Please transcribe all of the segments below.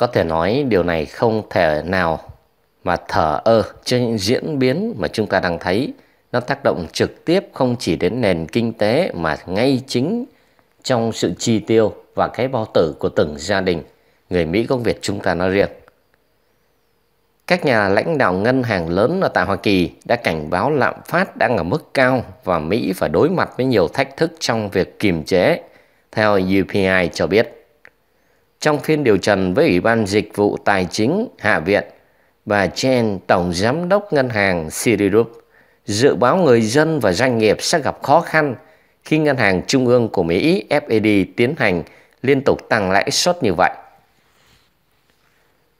Có thể nói điều này không thể nào mà thở ơ cho những diễn biến mà chúng ta đang thấy. Nó tác động trực tiếp không chỉ đến nền kinh tế mà ngay chính trong sự chi tiêu và cái bao tử của từng gia đình người Mỹ gốc Việt chúng ta nói riêng. Các nhà lãnh đạo ngân hàng lớn ở tại Hoa Kỳ đã cảnh báo lạm phát đang ở mức cao và Mỹ phải đối mặt với nhiều thách thức trong việc kiềm chế, theo UPI cho biết trong phiên điều trần với Ủy ban Dịch vụ Tài chính Hạ viện và Chen, Tổng Giám đốc Ngân hàng Citigroup dự báo người dân và doanh nghiệp sẽ gặp khó khăn khi Ngân hàng Trung ương của Mỹ FED tiến hành liên tục tăng lãi suất như vậy.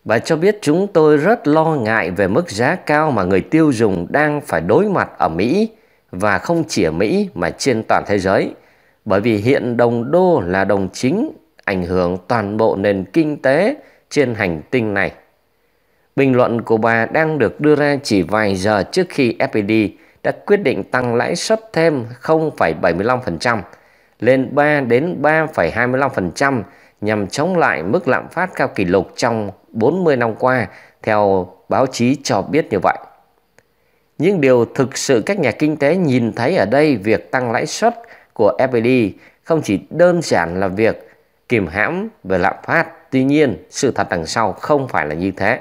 Bà cho biết chúng tôi rất lo ngại về mức giá cao mà người tiêu dùng đang phải đối mặt ở Mỹ và không chỉ ở Mỹ mà trên toàn thế giới. Bởi vì hiện đồng đô là đồng chính ảnh hưởng toàn bộ nền kinh tế trên hành tinh này. Bình luận của bà đang được đưa ra chỉ vài giờ trước khi FED đã quyết định tăng lãi suất thêm 0,75% lên 3 đến 3,25% nhằm chống lại mức lạm phát cao kỷ lục trong 40 năm qua theo báo chí cho biết như vậy. Nhưng điều thực sự các nhà kinh tế nhìn thấy ở đây việc tăng lãi suất của FED không chỉ đơn giản là việc kìm hãm về lạm phát. Tuy nhiên, sự thật đằng sau không phải là như thế.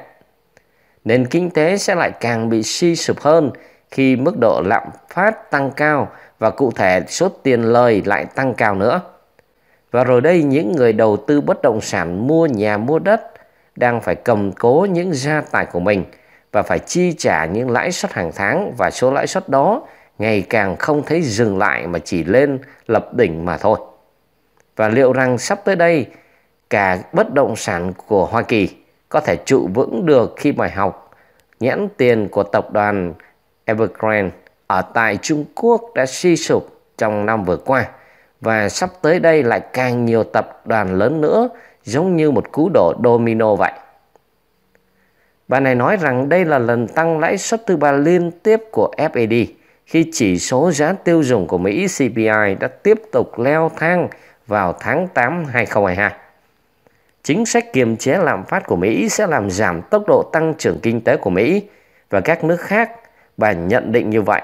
Nền kinh tế sẽ lại càng bị suy sụp hơn khi mức độ lạm phát tăng cao và cụ thể số tiền lời lại tăng cao nữa. Và rồi đây những người đầu tư bất động sản mua nhà mua đất đang phải cầm cố những gia tài của mình và phải chi trả những lãi suất hàng tháng và số lãi suất đó ngày càng không thấy dừng lại mà chỉ lên lập đỉnh mà thôi và liệu rằng sắp tới đây cả bất động sản của Hoa Kỳ có thể trụ vững được khi bài học nhãn tiền của tập đoàn Evergrande ở tại Trung Quốc đã suy sụp trong năm vừa qua và sắp tới đây lại càng nhiều tập đoàn lớn nữa giống như một cú đổ domino vậy. Bà này nói rằng đây là lần tăng lãi suất thứ ba liên tiếp của FED khi chỉ số giá tiêu dùng của Mỹ CPI đã tiếp tục leo thang vào tháng 8 2022. Chính sách kiềm chế lạm phát của Mỹ sẽ làm giảm tốc độ tăng trưởng kinh tế của Mỹ và các nước khác, bà nhận định như vậy.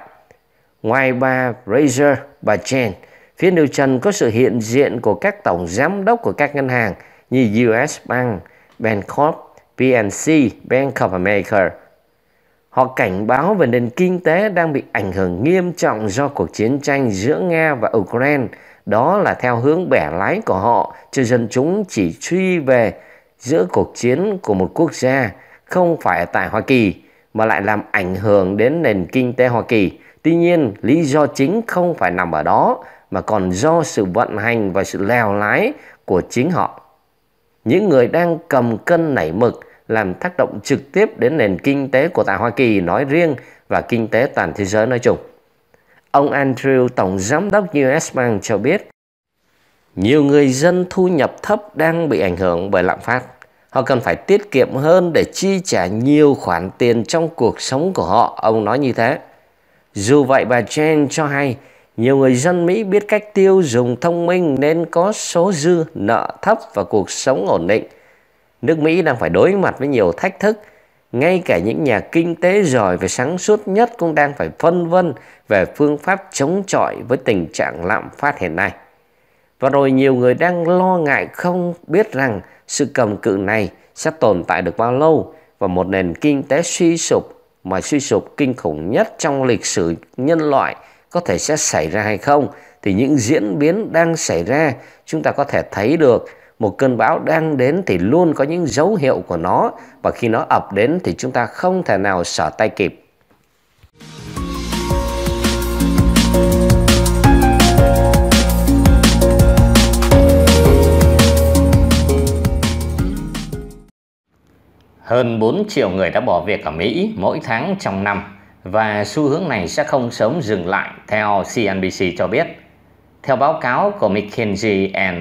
Ngoài bà Fraser, bà Chen, phía New Trần có sự hiện diện của các tổng giám đốc của các ngân hàng như US Bank, Bancorp, PNC, Bank of America. Họ cảnh báo về nền kinh tế đang bị ảnh hưởng nghiêm trọng do cuộc chiến tranh giữa Nga và Ukraine đó là theo hướng bẻ lái của họ, cho dân chúng chỉ truy về giữa cuộc chiến của một quốc gia, không phải tại Hoa Kỳ, mà lại làm ảnh hưởng đến nền kinh tế Hoa Kỳ. Tuy nhiên, lý do chính không phải nằm ở đó, mà còn do sự vận hành và sự lèo lái của chính họ. Những người đang cầm cân nảy mực làm tác động trực tiếp đến nền kinh tế của tại Hoa Kỳ nói riêng và kinh tế toàn thế giới nói chung. Ông Andrew, tổng giám đốc US Bank cho biết, nhiều người dân thu nhập thấp đang bị ảnh hưởng bởi lạm phát. Họ cần phải tiết kiệm hơn để chi trả nhiều khoản tiền trong cuộc sống của họ, ông nói như thế. Dù vậy, bà Jane cho hay nhiều người dân Mỹ biết cách tiêu dùng thông minh nên có số dư nợ thấp và cuộc sống ổn định. Nước Mỹ đang phải đối mặt với nhiều thách thức – ngay cả những nhà kinh tế giỏi và sáng suốt nhất cũng đang phải phân vân về phương pháp chống chọi với tình trạng lạm phát hiện nay. Và rồi nhiều người đang lo ngại không biết rằng sự cầm cự này sẽ tồn tại được bao lâu và một nền kinh tế suy sụp mà suy sụp kinh khủng nhất trong lịch sử nhân loại có thể sẽ xảy ra hay không thì những diễn biến đang xảy ra chúng ta có thể thấy được một cơn bão đang đến thì luôn có những dấu hiệu của nó và khi nó ập đến thì chúng ta không thể nào sở tay kịp. Hơn 4 triệu người đã bỏ việc ở Mỹ mỗi tháng trong năm và xu hướng này sẽ không sớm dừng lại theo CNBC cho biết. Theo báo cáo của McKinsey and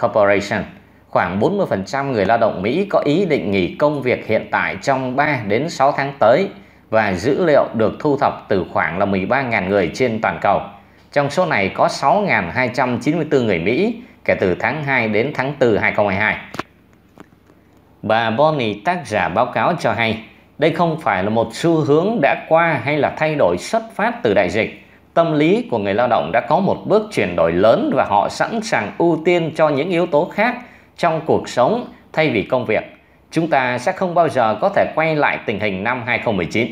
Corporation. Khoảng 40% người lao động Mỹ có ý định nghỉ công việc hiện tại trong 3 đến 6 tháng tới và dữ liệu được thu thập từ khoảng là 13.000 người trên toàn cầu. Trong số này có 6.294 người Mỹ kể từ tháng 2 đến tháng 4 2022. Bà Bonnie tác giả báo cáo cho hay, đây không phải là một xu hướng đã qua hay là thay đổi xuất phát từ đại dịch tâm lý của người lao động đã có một bước chuyển đổi lớn và họ sẵn sàng ưu tiên cho những yếu tố khác trong cuộc sống thay vì công việc. Chúng ta sẽ không bao giờ có thể quay lại tình hình năm 2019.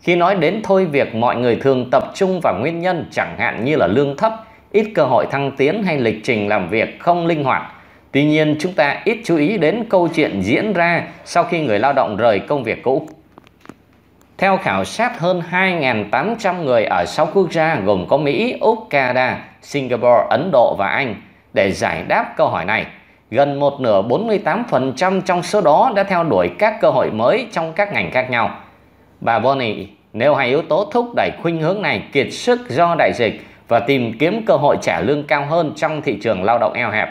Khi nói đến thôi việc mọi người thường tập trung vào nguyên nhân chẳng hạn như là lương thấp, ít cơ hội thăng tiến hay lịch trình làm việc không linh hoạt. Tuy nhiên chúng ta ít chú ý đến câu chuyện diễn ra sau khi người lao động rời công việc cũ. Theo khảo sát hơn 2.800 người ở 6 quốc gia gồm có Mỹ, Úc, Canada, Singapore, Ấn Độ và Anh để giải đáp câu hỏi này. Gần một nửa 48% trong số đó đã theo đuổi các cơ hội mới trong các ngành khác nhau. Bà Bonnie nêu hai yếu tố thúc đẩy khuynh hướng này kiệt sức do đại dịch và tìm kiếm cơ hội trả lương cao hơn trong thị trường lao động eo hẹp.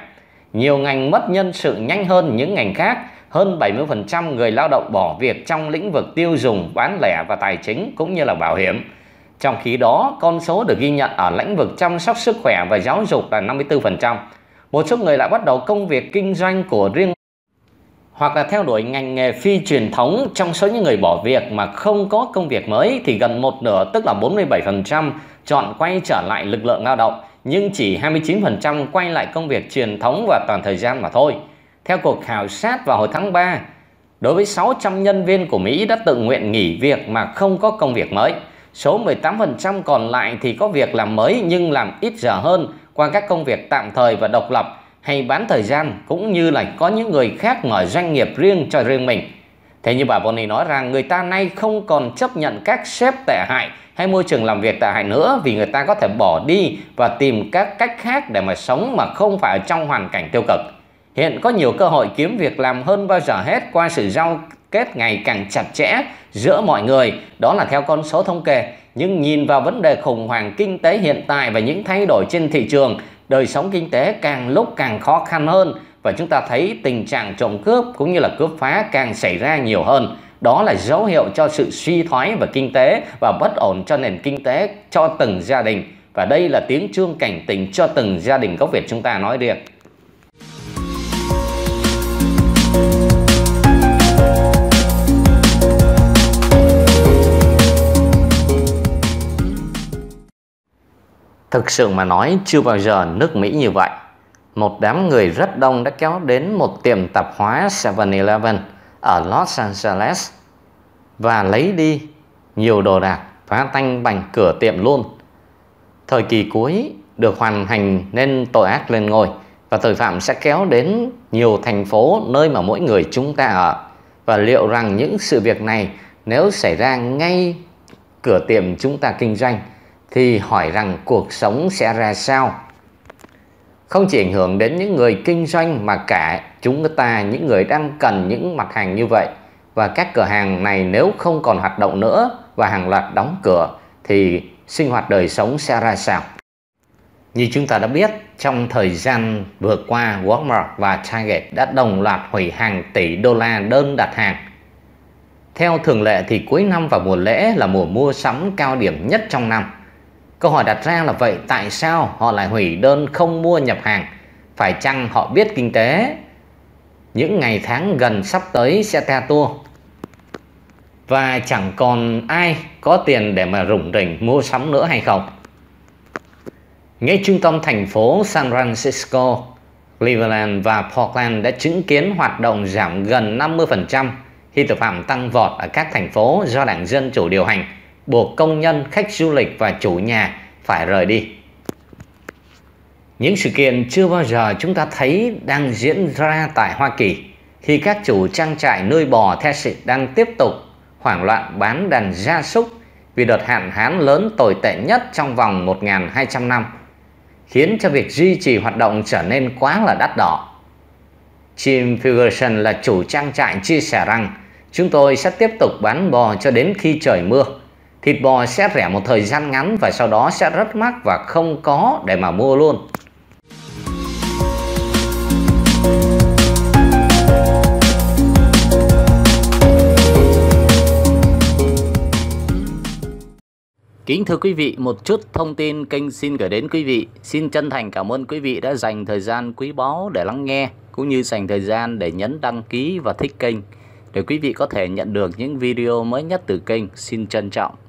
Nhiều ngành mất nhân sự nhanh hơn những ngành khác hơn 70% người lao động bỏ việc trong lĩnh vực tiêu dùng, bán lẻ và tài chính cũng như là bảo hiểm. Trong khi đó, con số được ghi nhận ở lĩnh vực chăm sóc sức khỏe và giáo dục là 54%. Một số người lại bắt đầu công việc kinh doanh của riêng hoặc là theo đuổi ngành nghề phi truyền thống trong số những người bỏ việc mà không có công việc mới thì gần một nửa tức là 47% chọn quay trở lại lực lượng lao động nhưng chỉ 29% quay lại công việc truyền thống và toàn thời gian mà thôi. Theo cuộc khảo sát vào hồi tháng 3, đối với 600 nhân viên của Mỹ đã tự nguyện nghỉ việc mà không có công việc mới. Số 18% còn lại thì có việc làm mới nhưng làm ít giờ hơn qua các công việc tạm thời và độc lập hay bán thời gian cũng như là có những người khác mở doanh nghiệp riêng cho riêng mình. Thế như bà Bonnie nói rằng người ta nay không còn chấp nhận các sếp tệ hại hay môi trường làm việc tệ hại nữa vì người ta có thể bỏ đi và tìm các cách khác để mà sống mà không phải trong hoàn cảnh tiêu cực. Hiện có nhiều cơ hội kiếm việc làm hơn bao giờ hết qua sự giao kết ngày càng chặt chẽ giữa mọi người, đó là theo con số thống kê. Nhưng nhìn vào vấn đề khủng hoảng kinh tế hiện tại và những thay đổi trên thị trường, đời sống kinh tế càng lúc càng khó khăn hơn và chúng ta thấy tình trạng trộm cướp cũng như là cướp phá càng xảy ra nhiều hơn. Đó là dấu hiệu cho sự suy thoái về kinh tế và bất ổn cho nền kinh tế cho từng gia đình. Và đây là tiếng chuông cảnh tỉnh cho từng gia đình gốc Việt chúng ta nói riêng. Thực sự mà nói chưa bao giờ nước Mỹ như vậy. Một đám người rất đông đã kéo đến một tiệm tạp hóa 7-Eleven ở Los Angeles và lấy đi nhiều đồ đạc phá tanh bằng cửa tiệm luôn. Thời kỳ cuối được hoàn hành nên tội ác lên ngôi và tội phạm sẽ kéo đến nhiều thành phố nơi mà mỗi người chúng ta ở. Và liệu rằng những sự việc này nếu xảy ra ngay cửa tiệm chúng ta kinh doanh – thì hỏi rằng cuộc sống sẽ ra sao không chỉ ảnh hưởng đến những người kinh doanh mà cả chúng ta những người đang cần những mặt hàng như vậy và các cửa hàng này nếu không còn hoạt động nữa và hàng loạt đóng cửa thì sinh hoạt đời sống sẽ ra sao như chúng ta đã biết trong thời gian vừa qua Walmart và Target đã đồng loạt hủy hàng tỷ đô la đơn đặt hàng theo thường lệ thì cuối năm và mùa lễ là mùa mua sắm cao điểm nhất trong năm Câu hỏi đặt ra là vậy tại sao họ lại hủy đơn không mua nhập hàng? Phải chăng họ biết kinh tế những ngày tháng gần sắp tới sẽ te tua và chẳng còn ai có tiền để mà rủng rỉnh mua sắm nữa hay không? Ngay trung tâm thành phố San Francisco, Cleveland và Portland đã chứng kiến hoạt động giảm gần 50% khi tội phạm tăng vọt ở các thành phố do đảng Dân Chủ điều hành – buộc công nhân, khách du lịch và chủ nhà phải rời đi. Những sự kiện chưa bao giờ chúng ta thấy đang diễn ra tại Hoa Kỳ khi các chủ trang trại nuôi bò theo sự đang tiếp tục hoảng loạn bán đàn gia súc vì đợt hạn hán lớn tồi tệ nhất trong vòng 1.200 năm, khiến cho việc duy trì hoạt động trở nên quá là đắt đỏ. Jim Ferguson là chủ trang trại chia sẻ rằng chúng tôi sẽ tiếp tục bán bò cho đến khi trời mưa thịt bò sẽ rẻ một thời gian ngắn và sau đó sẽ rất mắc và không có để mà mua luôn. Kính thưa quý vị, một chút thông tin kênh xin gửi đến quý vị. Xin chân thành cảm ơn quý vị đã dành thời gian quý báu để lắng nghe, cũng như dành thời gian để nhấn đăng ký và thích kênh. Để quý vị có thể nhận được những video mới nhất từ kênh, xin trân trọng.